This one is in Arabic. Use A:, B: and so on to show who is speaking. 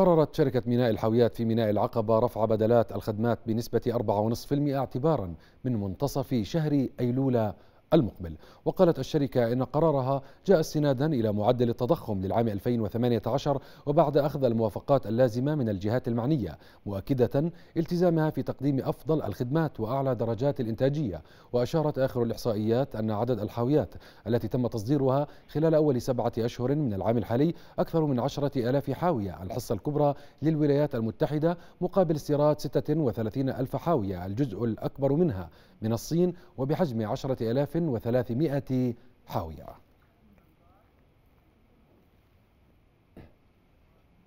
A: قررت شركة ميناء الحاويات في ميناء العقبة رفع بدلات الخدمات بنسبة 4.5% اعتبارا من منتصف شهر أيلول المقبل وقالت الشركة إن قرارها جاء استنادا إلى معدل التضخم للعام 2018 وبعد أخذ الموافقات اللازمة من الجهات المعنية مؤكدة التزامها في تقديم أفضل الخدمات وأعلى درجات الإنتاجية وأشارت آخر الإحصائيات أن عدد الحاويات التي تم تصديرها خلال أول سبعة أشهر من العام الحالي أكثر من عشرة ألاف حاوية الحصة الكبرى للولايات المتحدة مقابل استيراد 36 ألف حاوية الجزء الأكبر منها من الصين وبحجم عشرة ألاف وثلاثمائة حاوية